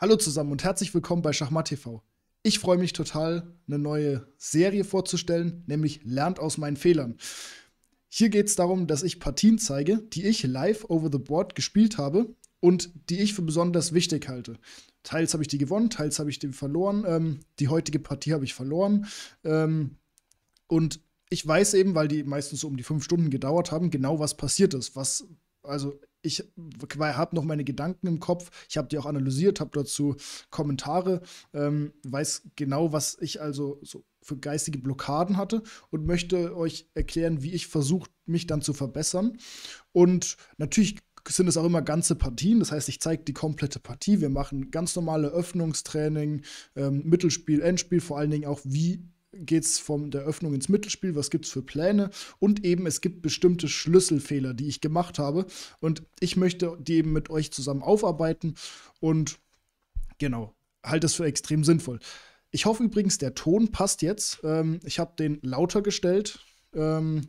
Hallo zusammen und herzlich willkommen bei Schachmatt TV. Ich freue mich total, eine neue Serie vorzustellen, nämlich Lernt aus meinen Fehlern. Hier geht es darum, dass ich Partien zeige, die ich live over the board gespielt habe und die ich für besonders wichtig halte. Teils habe ich die gewonnen, teils habe ich die verloren. Ähm, die heutige Partie habe ich verloren. Ähm, und ich weiß eben, weil die meistens so um die fünf Stunden gedauert haben, genau was passiert ist, was also ich habe noch meine Gedanken im Kopf, ich habe die auch analysiert, habe dazu Kommentare, ähm, weiß genau, was ich also so für geistige Blockaden hatte und möchte euch erklären, wie ich versuche, mich dann zu verbessern. Und natürlich sind es auch immer ganze Partien. Das heißt, ich zeige die komplette Partie. Wir machen ganz normale Öffnungstraining, ähm, Mittelspiel, Endspiel, vor allen Dingen auch, wie geht es von der Öffnung ins Mittelspiel, was gibt es für Pläne und eben es gibt bestimmte Schlüsselfehler, die ich gemacht habe und ich möchte die eben mit euch zusammen aufarbeiten und genau, halte es für extrem sinnvoll. Ich hoffe übrigens, der Ton passt jetzt. Ähm, ich habe den lauter gestellt. Ähm,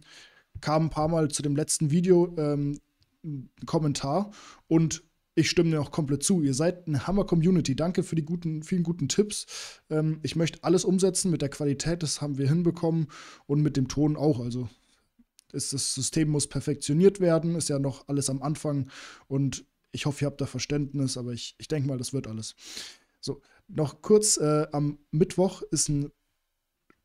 kam ein paar Mal zu dem letzten Video ähm, ein Kommentar und ich stimme dir auch komplett zu. Ihr seid eine Hammer-Community. Danke für die guten, vielen guten Tipps. Ähm, ich möchte alles umsetzen mit der Qualität, das haben wir hinbekommen und mit dem Ton auch. Also ist, das System muss perfektioniert werden, ist ja noch alles am Anfang und ich hoffe, ihr habt da Verständnis, aber ich, ich denke mal, das wird alles. So, noch kurz, äh, am Mittwoch ist ein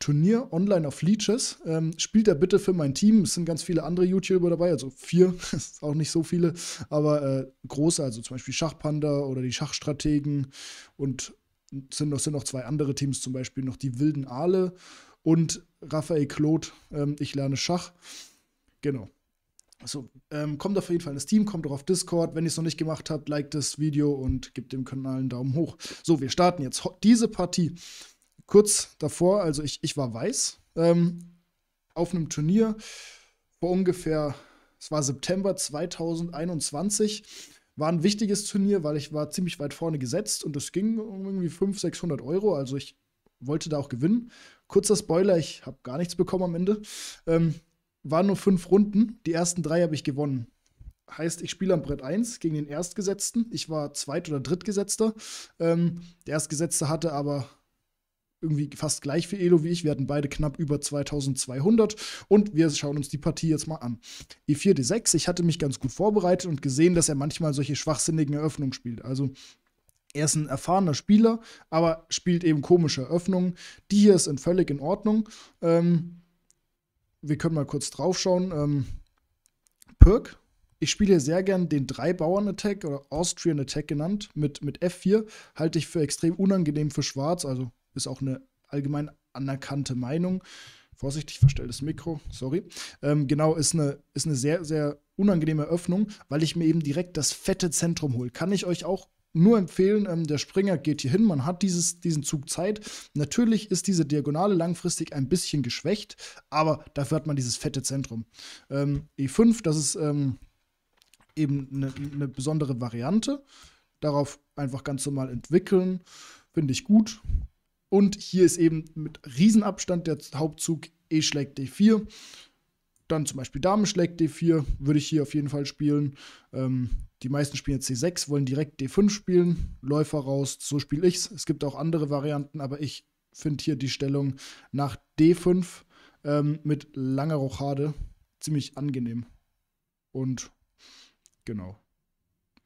Turnier online auf Leeches. Ähm, spielt er bitte für mein Team. Es sind ganz viele andere YouTuber dabei, also vier, ist auch nicht so viele, aber äh, große, also zum Beispiel Schachpanda oder die Schachstrategen und sind noch, sind noch zwei andere Teams, zum Beispiel noch die Wilden Aale und Raphael Claude, ähm, ich lerne Schach. Genau. Also ähm, kommt auf jeden Fall ins Team, kommt auch auf Discord. Wenn ihr es noch nicht gemacht habt, liked das Video und gebt dem Kanal einen Daumen hoch. So, wir starten jetzt diese Partie kurz davor, also ich, ich war weiß, ähm, auf einem Turnier vor ungefähr, es war September 2021, war ein wichtiges Turnier, weil ich war ziemlich weit vorne gesetzt und es ging um irgendwie 500, 600 Euro, also ich wollte da auch gewinnen. Kurzer Spoiler, ich habe gar nichts bekommen am Ende. Ähm, waren nur fünf Runden, die ersten drei habe ich gewonnen. Heißt, ich spiele am Brett 1 gegen den Erstgesetzten. Ich war Zweit- oder Drittgesetzter. Ähm, der Erstgesetzte hatte aber irgendwie fast gleich viel Elo wie ich. Wir hatten beide knapp über 2200 und wir schauen uns die Partie jetzt mal an. E4, D6. Ich hatte mich ganz gut vorbereitet und gesehen, dass er manchmal solche schwachsinnigen Eröffnungen spielt. Also er ist ein erfahrener Spieler, aber spielt eben komische Eröffnungen. Die hier sind völlig in Ordnung. Ähm, wir können mal kurz draufschauen. Ähm, Perk. Ich spiele sehr gern den Drei-Bauern-Attack oder Austrian Attack genannt mit, mit F4. Halte ich für extrem unangenehm für Schwarz, also ist auch eine allgemein anerkannte Meinung. Vorsichtig verstell das Mikro, sorry. Ähm, genau, ist eine, ist eine sehr, sehr unangenehme Öffnung, weil ich mir eben direkt das fette Zentrum hole. Kann ich euch auch nur empfehlen, ähm, der Springer geht hier hin, man hat dieses, diesen Zug Zeit. Natürlich ist diese Diagonale langfristig ein bisschen geschwächt, aber dafür hat man dieses fette Zentrum. Ähm, E5, das ist ähm, eben eine ne besondere Variante. Darauf einfach ganz normal entwickeln, finde ich gut. Und hier ist eben mit Riesenabstand der Hauptzug E schlägt D4. Dann zum Beispiel Dame schlägt D4, würde ich hier auf jeden Fall spielen. Ähm, die meisten spielen C6, wollen direkt D5 spielen, Läufer raus, so spiele ich's. Es gibt auch andere Varianten, aber ich finde hier die Stellung nach D5 ähm, mit langer Rochade ziemlich angenehm. Und genau.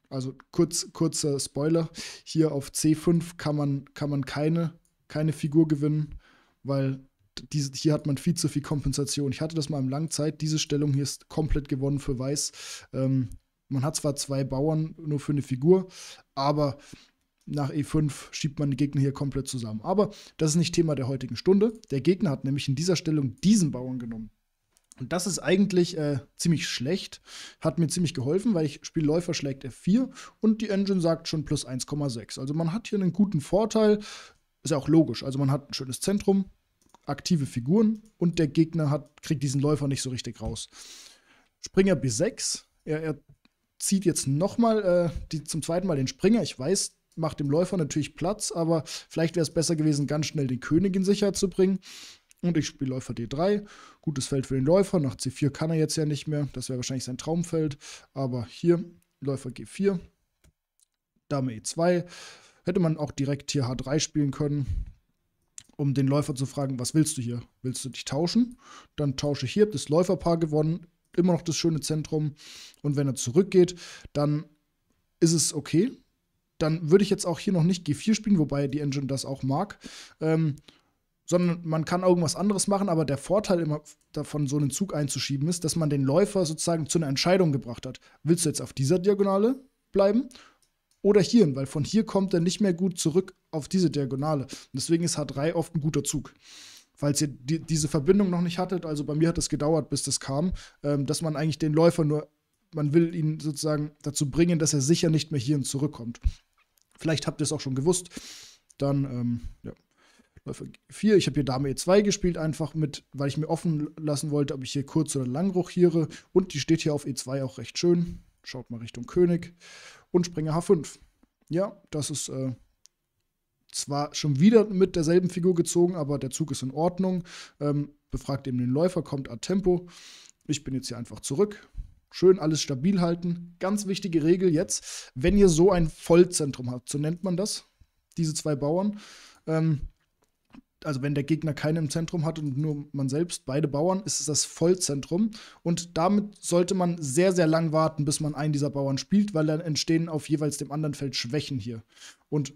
Also kurz, kurzer Spoiler. Hier auf C5 kann man, kann man keine keine Figur gewinnen, weil diese, hier hat man viel zu viel Kompensation. Ich hatte das mal im Langzeit. Diese Stellung hier ist komplett gewonnen für Weiß. Ähm, man hat zwar zwei Bauern nur für eine Figur, aber nach E5 schiebt man die Gegner hier komplett zusammen. Aber das ist nicht Thema der heutigen Stunde. Der Gegner hat nämlich in dieser Stellung diesen Bauern genommen. Und das ist eigentlich äh, ziemlich schlecht. Hat mir ziemlich geholfen, weil ich spiele Läufer schlägt F4 und die Engine sagt schon plus 1,6. Also man hat hier einen guten Vorteil. Ist ja auch logisch. Also man hat ein schönes Zentrum, aktive Figuren und der Gegner hat, kriegt diesen Läufer nicht so richtig raus. Springer B6, er, er zieht jetzt nochmal äh, zum zweiten Mal den Springer. Ich weiß, macht dem Läufer natürlich Platz, aber vielleicht wäre es besser gewesen, ganz schnell den König in Sicherheit zu bringen. Und ich spiele Läufer D3. Gutes Feld für den Läufer. Nach C4 kann er jetzt ja nicht mehr. Das wäre wahrscheinlich sein Traumfeld. Aber hier Läufer G4. Dame E2. Hätte man auch direkt hier H3 spielen können, um den Läufer zu fragen, was willst du hier? Willst du dich tauschen? Dann tausche ich hier, das Läuferpaar gewonnen, immer noch das schöne Zentrum. Und wenn er zurückgeht, dann ist es okay. Dann würde ich jetzt auch hier noch nicht G4 spielen, wobei die Engine das auch mag. Ähm, sondern man kann irgendwas anderes machen, aber der Vorteil immer davon, so einen Zug einzuschieben, ist, dass man den Läufer sozusagen zu einer Entscheidung gebracht hat. Willst du jetzt auf dieser Diagonale bleiben oder Hirn, weil von hier kommt er nicht mehr gut zurück auf diese Diagonale. Und deswegen ist H3 oft ein guter Zug. Falls ihr die, diese Verbindung noch nicht hattet, also bei mir hat es gedauert, bis das kam, ähm, dass man eigentlich den Läufer nur, man will ihn sozusagen dazu bringen, dass er sicher nicht mehr Hirn zurückkommt. Vielleicht habt ihr es auch schon gewusst. Dann, ähm, ja. Läufer 4. Ich habe hier Dame E2 gespielt, einfach mit, weil ich mir offen lassen wollte, ob ich hier kurz oder lang rochiere. Und die steht hier auf E2 auch recht schön. Schaut mal Richtung König und Springer H5. Ja, das ist äh, zwar schon wieder mit derselben Figur gezogen, aber der Zug ist in Ordnung. Ähm, befragt eben den Läufer, kommt ad Tempo. Ich bin jetzt hier einfach zurück. Schön alles stabil halten. Ganz wichtige Regel jetzt, wenn ihr so ein Vollzentrum habt, so nennt man das, diese zwei Bauern, ähm, also wenn der Gegner keine im Zentrum hat und nur man selbst, beide Bauern, ist es das Vollzentrum. Und damit sollte man sehr, sehr lang warten, bis man einen dieser Bauern spielt, weil dann entstehen auf jeweils dem anderen Feld Schwächen hier. Und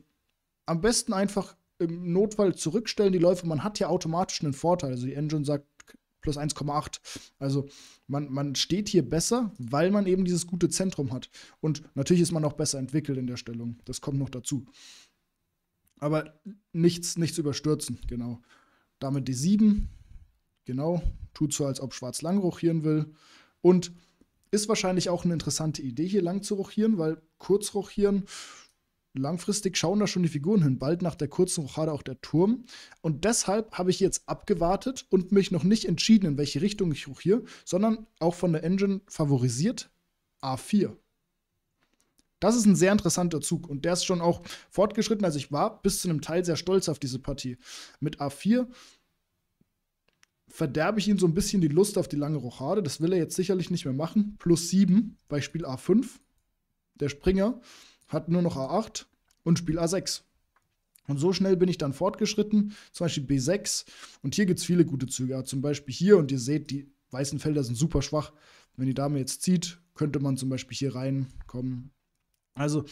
am besten einfach im Notfall zurückstellen die Läufe. Man hat hier automatisch einen Vorteil. Also die Engine sagt plus 1,8. Also man, man steht hier besser, weil man eben dieses gute Zentrum hat. Und natürlich ist man auch besser entwickelt in der Stellung. Das kommt noch dazu. Aber nichts, nichts überstürzen, genau. Damit die 7, genau, tut so, als ob Schwarz lang rochieren will. Und ist wahrscheinlich auch eine interessante Idee, hier lang zu rochieren, weil kurz rochieren, langfristig schauen da schon die Figuren hin. Bald nach der kurzen Rochade auch der Turm. Und deshalb habe ich jetzt abgewartet und mich noch nicht entschieden, in welche Richtung ich rochiere, sondern auch von der Engine favorisiert A4. Das ist ein sehr interessanter Zug und der ist schon auch fortgeschritten. Also ich war bis zu einem Teil sehr stolz auf diese Partie. Mit A4 verderbe ich ihm so ein bisschen die Lust auf die lange Rochade. Das will er jetzt sicherlich nicht mehr machen. Plus 7 bei Spiel A5. Der Springer hat nur noch A8 und Spiel A6. Und so schnell bin ich dann fortgeschritten, zum Beispiel B6. Und hier gibt es viele gute Züge. Zum Beispiel hier, und ihr seht, die weißen Felder sind super schwach. Wenn die Dame jetzt zieht, könnte man zum Beispiel hier reinkommen also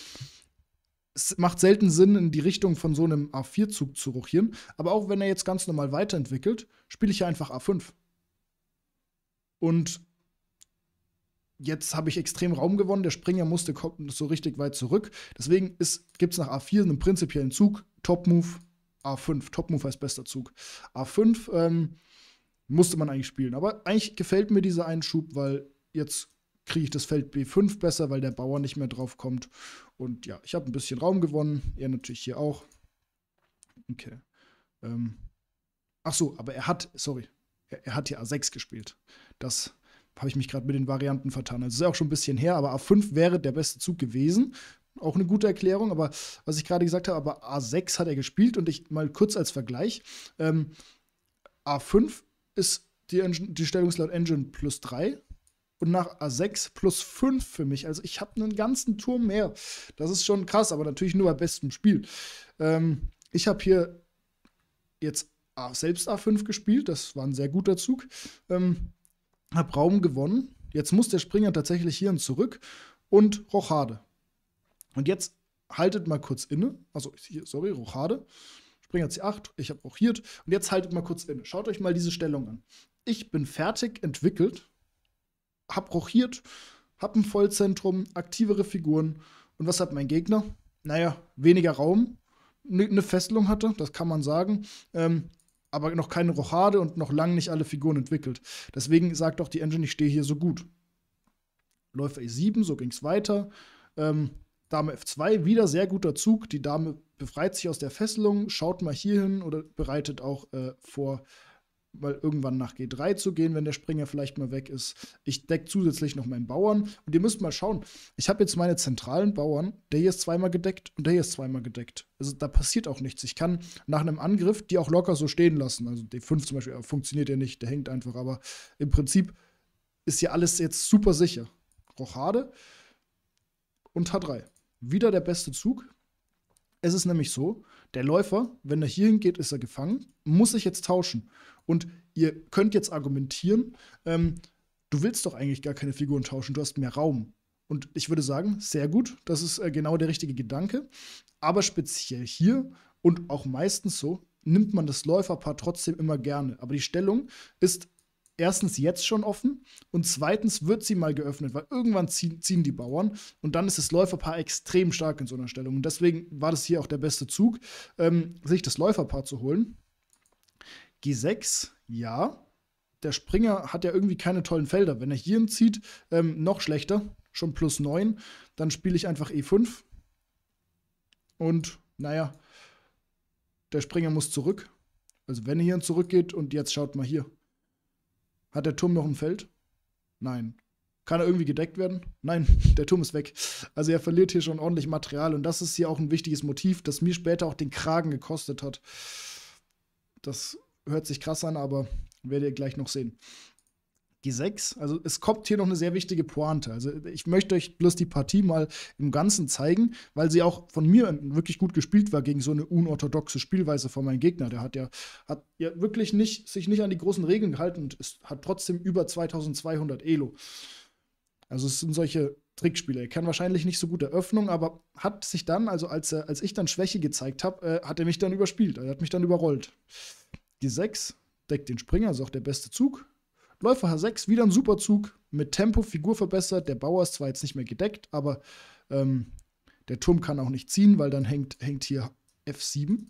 es macht selten Sinn, in die Richtung von so einem A4-Zug zu ruchieren. Aber auch wenn er jetzt ganz normal weiterentwickelt, spiele ich ja einfach A5. Und jetzt habe ich extrem Raum gewonnen. Der Springer musste so richtig weit zurück. Deswegen gibt es nach A4 einen prinzipiellen Zug. Top-Move, A5. Top-Move heißt bester Zug. A5 ähm, musste man eigentlich spielen. Aber eigentlich gefällt mir dieser Einschub, weil jetzt kriege ich das Feld B5 besser, weil der Bauer nicht mehr drauf kommt. Und ja, ich habe ein bisschen Raum gewonnen. Er natürlich hier auch. Okay. Ähm. Ach so, aber er hat, sorry, er, er hat hier A6 gespielt. Das habe ich mich gerade mit den Varianten vertan. Also ist auch schon ein bisschen her, aber A5 wäre der beste Zug gewesen. Auch eine gute Erklärung, aber was ich gerade gesagt habe, aber A6 hat er gespielt und ich mal kurz als Vergleich. Ähm, A5 ist die, Engine, die Stellung laut Engine plus 3 und nach A6 plus 5 für mich. Also ich habe einen ganzen Turm mehr. Das ist schon krass, aber natürlich nur bei bestem Spiel. Ähm, ich habe hier jetzt selbst A5 gespielt. Das war ein sehr guter Zug. Ähm, habe Raum gewonnen. Jetzt muss der Springer tatsächlich hier und zurück und Rochade. Und jetzt haltet mal kurz inne. Also, hier, sorry, Rochade. Springer C8, ich habe rochiert. Und jetzt haltet mal kurz inne. Schaut euch mal diese Stellung an. Ich bin fertig entwickelt hab rochiert, hab ein Vollzentrum, aktivere Figuren. Und was hat mein Gegner? Naja, weniger Raum, eine ne Fesselung hatte, das kann man sagen. Ähm, aber noch keine Rochade und noch lange nicht alle Figuren entwickelt. Deswegen sagt auch die Engine, ich stehe hier so gut. Läufer E7, so ging es weiter. Ähm, Dame F2, wieder sehr guter Zug. Die Dame befreit sich aus der Fesselung, schaut mal hier hin oder bereitet auch äh, vor mal irgendwann nach G3 zu gehen, wenn der Springer vielleicht mal weg ist. Ich decke zusätzlich noch meinen Bauern. Und ihr müsst mal schauen, ich habe jetzt meine zentralen Bauern, der hier ist zweimal gedeckt und der hier ist zweimal gedeckt. Also da passiert auch nichts. Ich kann nach einem Angriff die auch locker so stehen lassen. Also D5 zum Beispiel funktioniert ja nicht, der hängt einfach. Aber im Prinzip ist hier alles jetzt super sicher. Rochade und H3. Wieder der beste Zug. Es ist nämlich so, der Läufer, wenn er hierhin geht, ist er gefangen, muss sich jetzt tauschen. Und ihr könnt jetzt argumentieren, ähm, du willst doch eigentlich gar keine Figuren tauschen, du hast mehr Raum. Und ich würde sagen, sehr gut, das ist äh, genau der richtige Gedanke. Aber speziell hier und auch meistens so nimmt man das Läuferpaar trotzdem immer gerne. Aber die Stellung ist erstens jetzt schon offen und zweitens wird sie mal geöffnet, weil irgendwann ziehen, ziehen die Bauern und dann ist das Läuferpaar extrem stark in so einer Stellung. Und deswegen war das hier auch der beste Zug, ähm, sich das Läuferpaar zu holen. G6, ja. Der Springer hat ja irgendwie keine tollen Felder. Wenn er hier zieht, ähm, noch schlechter, schon plus 9. Dann spiele ich einfach E5. Und naja, der Springer muss zurück. Also wenn er hier zurückgeht und jetzt schaut mal hier. Hat der Turm noch ein Feld? Nein. Kann er irgendwie gedeckt werden? Nein, der Turm ist weg. Also er verliert hier schon ordentlich Material und das ist hier auch ein wichtiges Motiv, das mir später auch den Kragen gekostet hat. Das hört sich krass an, aber werdet ihr gleich noch sehen die 6. Also es kommt hier noch eine sehr wichtige Pointe. Also ich möchte euch bloß die Partie mal im Ganzen zeigen, weil sie auch von mir wirklich gut gespielt war gegen so eine unorthodoxe Spielweise von meinem Gegner. Der hat ja, hat ja wirklich nicht, sich nicht an die großen Regeln gehalten und ist, hat trotzdem über 2200 Elo. Also es sind solche Trickspiele. Er kann wahrscheinlich nicht so gut Eröffnung, aber hat sich dann, also als, er, als ich dann Schwäche gezeigt habe, äh, hat er mich dann überspielt. Er hat mich dann überrollt. Die 6 deckt den Springer, ist auch der beste Zug Läufer H6, wieder ein super Zug, mit Tempo, Figur verbessert. Der Bauer ist zwar jetzt nicht mehr gedeckt, aber ähm, der Turm kann auch nicht ziehen, weil dann hängt, hängt hier F7.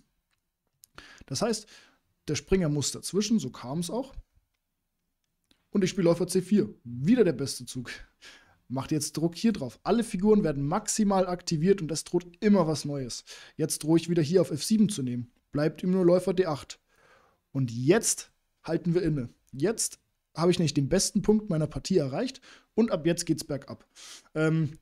Das heißt, der Springer muss dazwischen, so kam es auch. Und ich spiele Läufer C4. Wieder der beste Zug. Macht jetzt Druck hier drauf. Alle Figuren werden maximal aktiviert und es droht immer was Neues. Jetzt drohe ich wieder hier auf F7 zu nehmen. Bleibt ihm nur Läufer D8. Und jetzt halten wir inne. Jetzt habe ich nicht den besten Punkt meiner Partie erreicht und ab jetzt geht's bergab. Ähm,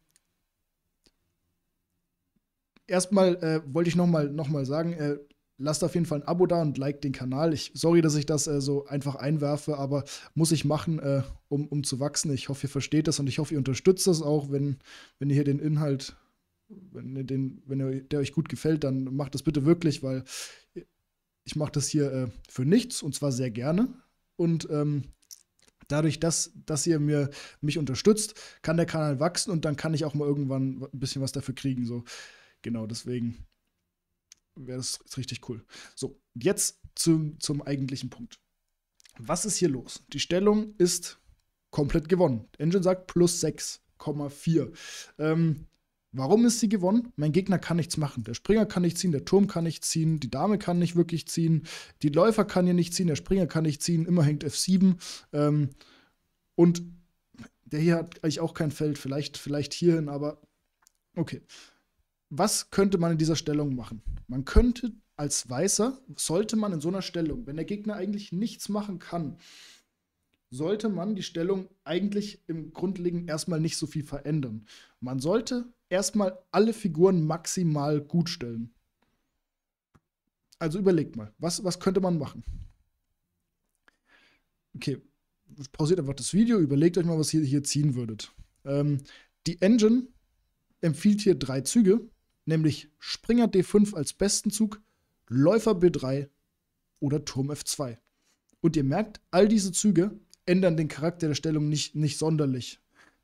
erstmal äh, wollte ich nochmal noch mal sagen, äh, lasst auf jeden Fall ein Abo da und liked den Kanal. Ich, sorry, dass ich das äh, so einfach einwerfe, aber muss ich machen, äh, um, um zu wachsen. Ich hoffe, ihr versteht das und ich hoffe, ihr unterstützt das auch, wenn, wenn ihr hier den Inhalt, wenn, ihr den, wenn ihr, der euch gut gefällt, dann macht das bitte wirklich, weil ich mache das hier äh, für nichts und zwar sehr gerne. Und ähm, dadurch, dass, dass ihr mir, mich unterstützt, kann der Kanal wachsen und dann kann ich auch mal irgendwann ein bisschen was dafür kriegen. So, genau, deswegen wäre das richtig cool. So, jetzt zum, zum eigentlichen Punkt. Was ist hier los? Die Stellung ist komplett gewonnen. Engine sagt plus 6,4. Ähm, Warum ist sie gewonnen? Mein Gegner kann nichts machen. Der Springer kann nicht ziehen, der Turm kann nicht ziehen, die Dame kann nicht wirklich ziehen, die Läufer kann hier nicht ziehen, der Springer kann nicht ziehen, immer hängt F7. Ähm, und der hier hat eigentlich auch kein Feld, vielleicht, vielleicht hierhin, aber okay. Was könnte man in dieser Stellung machen? Man könnte als Weißer, sollte man in so einer Stellung, wenn der Gegner eigentlich nichts machen kann, sollte man die Stellung eigentlich im Grundlegenden erstmal nicht so viel verändern. Man sollte erstmal alle Figuren maximal gut stellen. Also überlegt mal, was, was könnte man machen? Okay, pausiert einfach das Video, überlegt euch mal, was ihr hier ziehen würdet. Ähm, die Engine empfiehlt hier drei Züge, nämlich Springer D5 als besten Zug, Läufer B3 oder Turm F2. Und ihr merkt, all diese Züge ändern den Charakter der Stellung nicht, nicht sonderlich.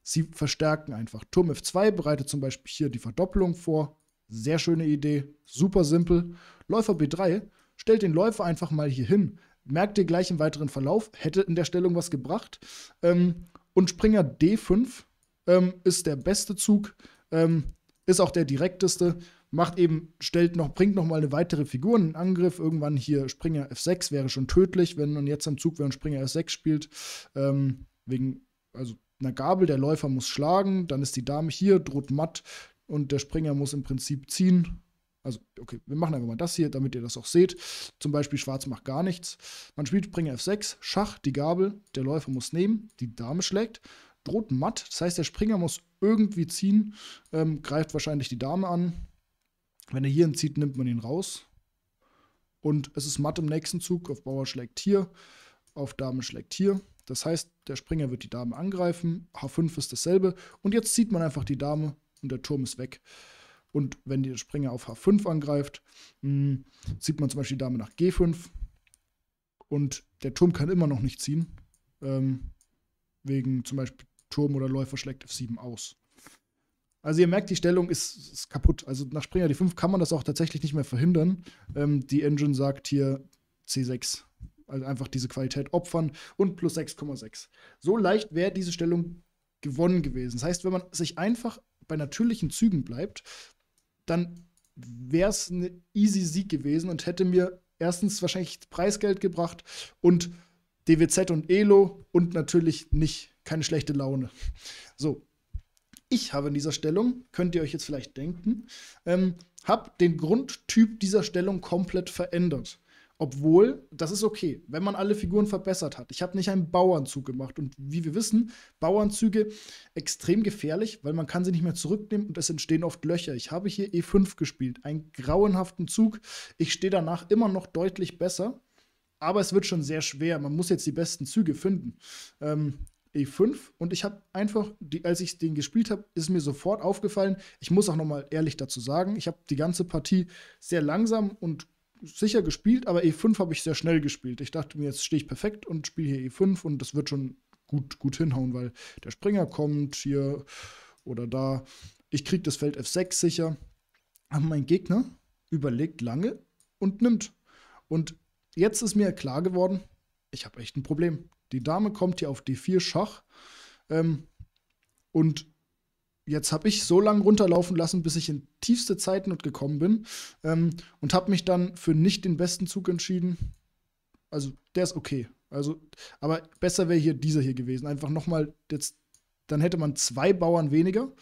Sie verstärken einfach. Turm F2 bereitet zum Beispiel hier die Verdoppelung vor. Sehr schöne Idee, super simpel. Läufer B3, stellt den Läufer einfach mal hier hin. Merkt ihr gleich im weiteren Verlauf, hätte in der Stellung was gebracht. Ähm, und Springer D5 ähm, ist der beste Zug, ähm, ist auch der direkteste. Macht eben, stellt noch, bringt noch mal eine weitere Figur in den Angriff. Irgendwann hier Springer F6 wäre schon tödlich, wenn man jetzt am Zug, wenn Springer F6 spielt. Ähm, wegen, also einer Gabel, der Läufer muss schlagen, dann ist die Dame hier, droht matt und der Springer muss im Prinzip ziehen. Also, okay, wir machen einfach mal das hier, damit ihr das auch seht. Zum Beispiel Schwarz macht gar nichts. Man spielt Springer F6, Schach, die Gabel, der Läufer muss nehmen, die Dame schlägt, droht matt. Das heißt, der Springer muss irgendwie ziehen, ähm, greift wahrscheinlich die Dame an. Wenn er hierhin zieht, nimmt man ihn raus. Und es ist matt im nächsten Zug. Auf Bauer schlägt hier, auf Dame schlägt hier. Das heißt, der Springer wird die Dame angreifen, H5 ist dasselbe und jetzt zieht man einfach die Dame und der Turm ist weg. Und wenn der Springer auf H5 angreift, mh, hm, zieht man zum Beispiel die Dame nach G5 und der Turm kann immer noch nicht ziehen, ähm, wegen zum Beispiel Turm oder Läufer schlägt F7 aus. Also ihr merkt, die Stellung ist, ist, kaputt. Also nach Springer D5 kann man das auch tatsächlich nicht mehr verhindern. Ähm, die Engine sagt hier C6. Also einfach diese Qualität opfern und plus 6,6. So leicht wäre diese Stellung gewonnen gewesen. Das heißt, wenn man sich einfach bei natürlichen Zügen bleibt, dann wäre es ein easy Sieg gewesen und hätte mir erstens wahrscheinlich Preisgeld gebracht und DWZ und Elo und natürlich nicht keine schlechte Laune. So, ich habe in dieser Stellung, könnt ihr euch jetzt vielleicht denken, ähm, habe den Grundtyp dieser Stellung komplett verändert. Obwohl, das ist okay, wenn man alle Figuren verbessert hat. Ich habe nicht einen Bauernzug gemacht. Und wie wir wissen, Bauernzüge extrem gefährlich, weil man kann sie nicht mehr zurücknehmen und es entstehen oft Löcher. Ich habe hier E5 gespielt, einen grauenhaften Zug. Ich stehe danach immer noch deutlich besser, aber es wird schon sehr schwer. Man muss jetzt die besten Züge finden. Ähm, E5 und ich habe einfach, die, als ich den gespielt habe, ist mir sofort aufgefallen, ich muss auch nochmal ehrlich dazu sagen, ich habe die ganze Partie sehr langsam und sicher gespielt, aber E5 habe ich sehr schnell gespielt. Ich dachte mir, jetzt stehe ich perfekt und spiele hier E5 und das wird schon gut, gut hinhauen, weil der Springer kommt hier oder da. Ich kriege das Feld F6 sicher. Aber mein Gegner überlegt lange und nimmt. Und jetzt ist mir klar geworden, ich habe echt ein Problem. Die Dame kommt hier auf D4 Schach ähm, und jetzt habe ich so lange runterlaufen lassen, bis ich in tiefste Zeitnot gekommen bin ähm, und habe mich dann für nicht den besten Zug entschieden. Also der ist okay. Also, aber besser wäre hier dieser hier gewesen. Einfach nochmal, jetzt, dann hätte man zwei Bauern weniger.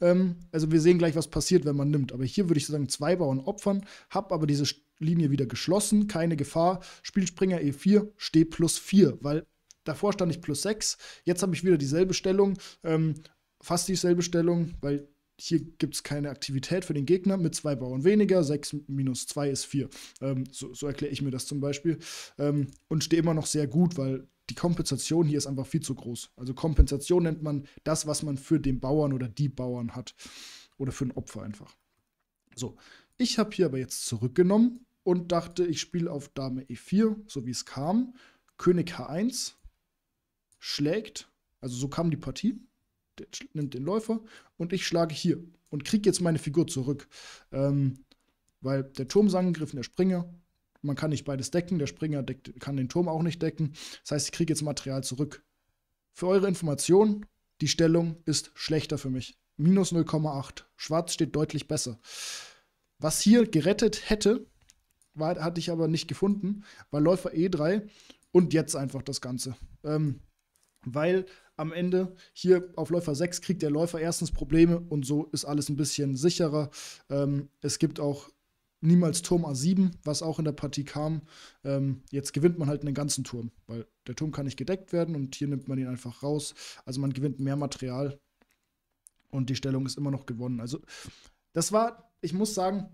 Ähm, also wir sehen gleich, was passiert, wenn man nimmt. Aber hier würde ich sagen, zwei Bauern opfern, habe aber diese Linie wieder geschlossen, keine Gefahr. Spielspringer E4, steht plus 4, weil Davor stand ich plus 6. Jetzt habe ich wieder dieselbe Stellung. Ähm, fast dieselbe Stellung, weil hier gibt es keine Aktivität für den Gegner mit zwei Bauern weniger. 6 minus 2 ist 4. Ähm, so, so erkläre ich mir das zum Beispiel. Ähm, und stehe immer noch sehr gut, weil die Kompensation hier ist einfach viel zu groß. Also Kompensation nennt man das, was man für den Bauern oder die Bauern hat. Oder für ein Opfer einfach. So, ich habe hier aber jetzt zurückgenommen und dachte, ich spiele auf Dame E4, so wie es kam. König H1 schlägt, also so kam die Partie der nimmt den Läufer und ich schlage hier und kriege jetzt meine Figur zurück. Ähm, weil der Turm ist angegriffen, der Springer, man kann nicht beides decken, der Springer deckt, kann den Turm auch nicht decken. Das heißt, ich kriege jetzt Material zurück. Für eure Information, die Stellung ist schlechter für mich. Minus 0,8. Schwarz steht deutlich besser. Was hier gerettet hätte, war, hatte ich aber nicht gefunden, war Läufer E3 und jetzt einfach das Ganze. Ähm, weil am Ende. Hier auf Läufer 6 kriegt der Läufer erstens Probleme und so ist alles ein bisschen sicherer. Ähm, es gibt auch niemals Turm A7, was auch in der Partie kam. Ähm, jetzt gewinnt man halt einen ganzen Turm, weil der Turm kann nicht gedeckt werden und hier nimmt man ihn einfach raus. Also man gewinnt mehr Material und die Stellung ist immer noch gewonnen. Also das war, ich muss sagen,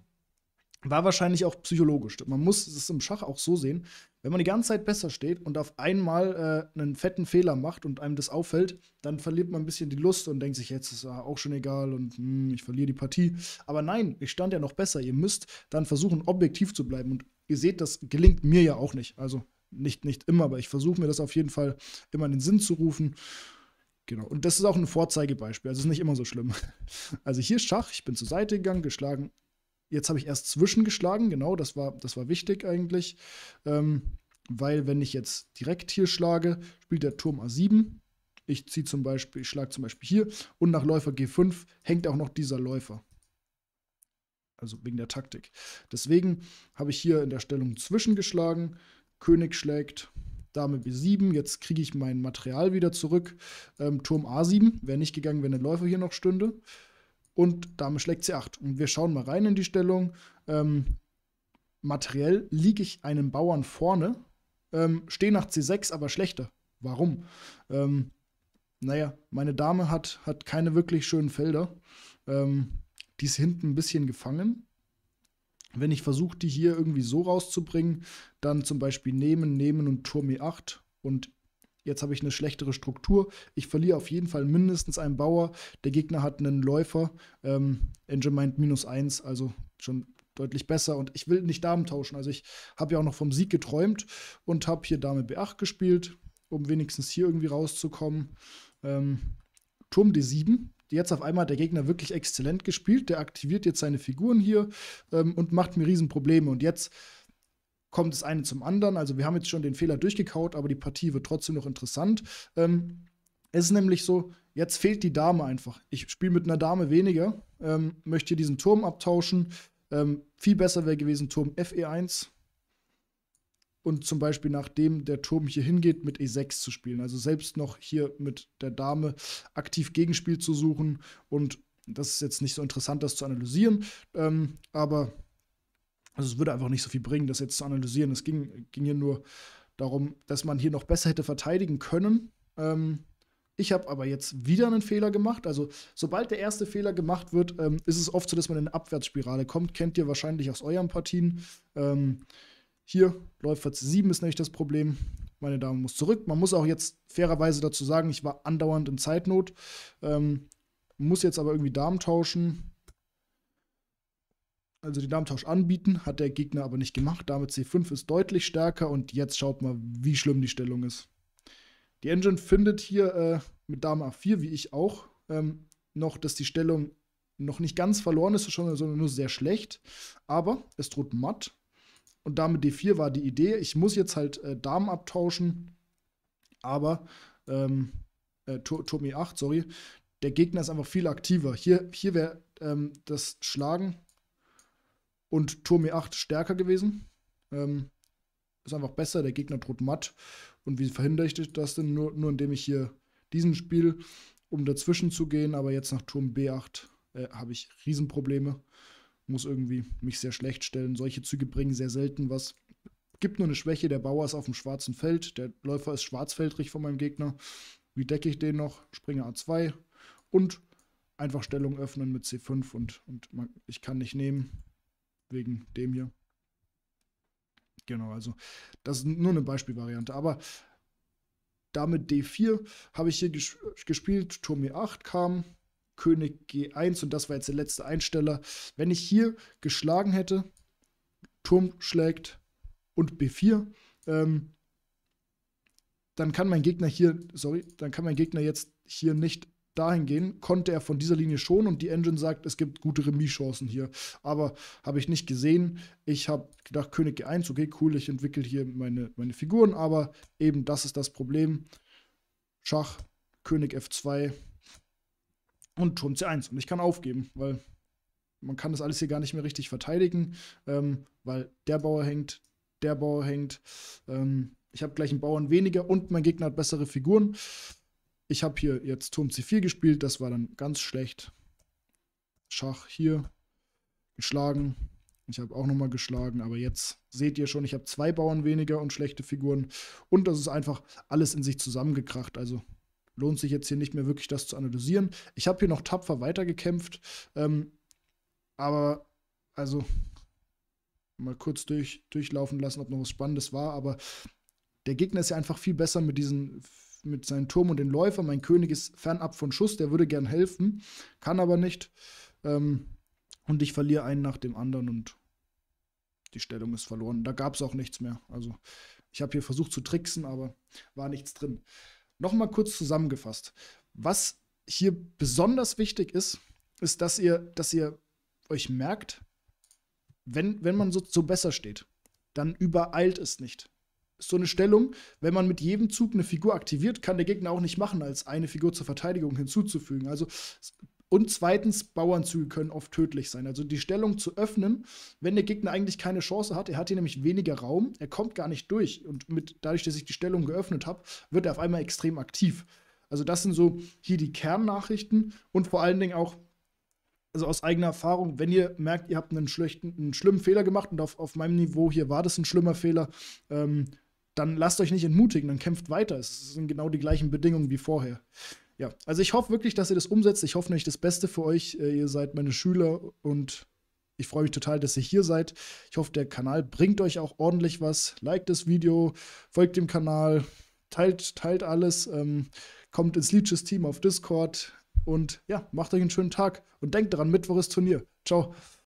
war wahrscheinlich auch psychologisch. Man muss es im Schach auch so sehen, wenn man die ganze Zeit besser steht und auf einmal äh, einen fetten Fehler macht und einem das auffällt, dann verliert man ein bisschen die Lust und denkt sich, jetzt ist es auch schon egal und mh, hm, ich verliere die Partie. Aber nein, ich stand ja noch besser. Ihr müsst dann versuchen, objektiv zu bleiben. Und ihr seht, das gelingt mir ja auch nicht. Also nicht, nicht immer, aber ich versuche mir das auf jeden Fall immer in den Sinn zu rufen. Genau. Und das ist auch ein Vorzeigebeispiel. Also es ist nicht immer so schlimm. Also hier Schach, ich bin zur Seite gegangen, geschlagen, Jetzt habe ich erst zwischengeschlagen, genau, das war, das war wichtig eigentlich. Ähm, weil, wenn ich jetzt direkt hier schlage, spielt der Turm A7. Ich ziehe zum Beispiel, ich schlage zum Beispiel hier und nach Läufer G5 hängt auch noch dieser Läufer. Also wegen der Taktik. Deswegen habe ich hier in der Stellung zwischengeschlagen. König schlägt, Dame B7, jetzt kriege ich mein Material wieder zurück. Ähm, Turm A7, wäre nicht gegangen, wenn der Läufer hier noch stünde und Dame schlägt C8. Und wir schauen mal rein in die Stellung. Ähm, materiell liege ich einem Bauern vorne, ähm, stehe nach C6, aber schlechter. Warum? Ähm, naja, meine Dame hat, hat keine wirklich schönen Felder. Ähm, die ist hinten ein bisschen gefangen. Wenn ich versuche, die hier irgendwie so rauszubringen, dann zum Beispiel nehmen, nehmen und Turm E8 und Jetzt habe ich eine schlechtere Struktur. Ich verliere auf jeden Fall mindestens einen Bauer. Der Gegner hat einen Läufer. Ähm, Engine meint minus 1, also schon deutlich besser. Und ich will nicht Damen tauschen. Also ich habe ja auch noch vom Sieg geträumt und habe hier Dame B8 gespielt, um wenigstens hier irgendwie rauszukommen. Ähm, Turm D7. Jetzt auf einmal hat der Gegner wirklich exzellent gespielt. Der aktiviert jetzt seine Figuren hier ähm, und macht mir Riesenprobleme. Und jetzt kommt das eine zum anderen. Also wir haben jetzt schon den Fehler durchgekaut, aber die Partie wird trotzdem noch interessant. Ähm, es ist nämlich so, jetzt fehlt die Dame einfach. Ich spiele mit einer Dame weniger, ähm, möchte hier diesen Turm abtauschen. Ähm, viel besser wäre gewesen Turm FE1 und zum Beispiel nachdem der Turm hier hingeht, mit E6 zu spielen. Also selbst noch hier mit der Dame aktiv Gegenspiel zu suchen und das ist jetzt nicht so interessant, das zu analysieren, ähm, aber also es würde einfach nicht so viel bringen, das jetzt zu analysieren. Es ging, ging hier nur darum, dass man hier noch besser hätte verteidigen können. Ähm, ich habe aber jetzt wieder einen Fehler gemacht. Also, sobald der erste Fehler gemacht wird, ähm, ist es oft so, dass man in eine Abwärtsspirale kommt. Kennt ihr wahrscheinlich aus euren Partien. Ähm, hier, Läufer 7 ist nämlich das Problem. Meine Dame muss zurück. Man muss auch jetzt fairerweise dazu sagen, ich war andauernd in Zeitnot. Ähm, muss jetzt aber irgendwie Darm tauschen also den Damentausch anbieten, hat der Gegner aber nicht gemacht. Damit C5 ist deutlich stärker und jetzt schaut mal, wie schlimm die Stellung ist. Die Engine findet hier äh, mit Dame A4, wie ich auch, ähm, noch, dass die Stellung noch nicht ganz verloren ist, sondern nur sehr schlecht. Aber es droht matt. Und Dame D4 war die Idee. Ich muss jetzt halt äh, Damen abtauschen. Aber ähm, äh, Turm E8, sorry. Der Gegner ist einfach viel aktiver. Hier, hier wäre ähm, das Schlagen und Turm E8 stärker gewesen. Ähm, ist einfach besser, der Gegner droht matt. Und wie verhindere ich das denn? Nur, nur indem ich hier diesen Spiel, um dazwischen zu gehen, aber jetzt nach Turm B8 äh, habe ich Riesenprobleme. Muss irgendwie mich sehr schlecht stellen. Solche Züge bringen sehr selten was. Gibt nur eine Schwäche, der Bauer ist auf dem schwarzen Feld, der Läufer ist schwarzfeldrig von meinem Gegner. Wie decke ich den noch? Springer A2 und einfach Stellung öffnen mit C5 und, und man, ich kann nicht nehmen wegen dem hier. Genau, also das ist nur eine Beispielvariante. Aber damit D4 habe ich hier ges gespielt, Turm E8 kam, König G1 und das war jetzt der letzte Einsteller. Wenn ich hier geschlagen hätte, Turm schlägt und B4, ähm, dann kann mein Gegner hier, sorry, dann kann mein Gegner jetzt hier nicht dahingehend konnte er von dieser Linie schon und die Engine sagt, es gibt gute Remis-Chancen hier. Aber habe ich nicht gesehen. Ich habe gedacht, König G1, okay, cool, ich entwickle hier meine, meine Figuren, aber eben das ist das Problem. Schach, König F2 und Turm C1. Und ich kann aufgeben, weil man kann das alles hier gar nicht mehr richtig verteidigen, ähm, weil der Bauer hängt, der Bauer hängt. Ähm, ich habe gleich einen Bauern weniger und mein Gegner hat bessere Figuren. Ich habe hier jetzt Turm C4 gespielt, das war dann ganz schlecht. Schach hier geschlagen. Ich habe auch nochmal geschlagen, aber jetzt seht ihr schon, ich habe zwei Bauern weniger und schlechte Figuren. Und das ist einfach alles in sich zusammengekracht. Also lohnt sich jetzt hier nicht mehr wirklich, das zu analysieren. Ich habe hier noch tapfer weitergekämpft. Ähm, aber, also, mal kurz durch, durchlaufen lassen, ob noch was Spannendes war. Aber der Gegner ist ja einfach viel besser mit diesen mit seinem Turm und den Läufern. Mein König ist fernab von Schuss, der würde gern helfen, kann aber nicht. Ähm, und ich verliere einen nach dem anderen und die Stellung ist verloren. Da gab es auch nichts mehr. Also ich habe hier versucht zu tricksen, aber war nichts drin. Nochmal kurz zusammengefasst. Was hier besonders wichtig ist, ist, dass ihr, dass ihr euch merkt, wenn, wenn man so, so besser steht, dann übereilt es nicht so eine Stellung, wenn man mit jedem Zug eine Figur aktiviert, kann der Gegner auch nicht machen, als eine Figur zur Verteidigung hinzuzufügen. Also und zweitens, Bauernzüge können oft tödlich sein. Also die Stellung zu öffnen, wenn der Gegner eigentlich keine Chance hat, er hat hier nämlich weniger Raum, er kommt gar nicht durch. Und mit, dadurch, dass ich die Stellung geöffnet habe, wird er auf einmal extrem aktiv. Also das sind so hier die Kernnachrichten und vor allen Dingen auch, also aus eigener Erfahrung, wenn ihr merkt, ihr habt einen schlechten, einen schlimmen Fehler gemacht und auf, auf meinem Niveau hier war das ein schlimmer Fehler, ähm, dann lasst euch nicht entmutigen, dann kämpft weiter. Es sind genau die gleichen Bedingungen wie vorher. Ja, also ich hoffe wirklich, dass ihr das umsetzt. Ich hoffe nicht das Beste für euch. Äh, ihr seid meine Schüler und ich freue mich total, dass ihr hier seid. Ich hoffe, der Kanal bringt euch auch ordentlich was. Liked das Video, folgt dem Kanal, teilt, teilt alles, ähm, kommt ins Leeches Team auf Discord und ja, macht euch einen schönen Tag und denkt daran, Mittwoch ist Turnier. Ciao.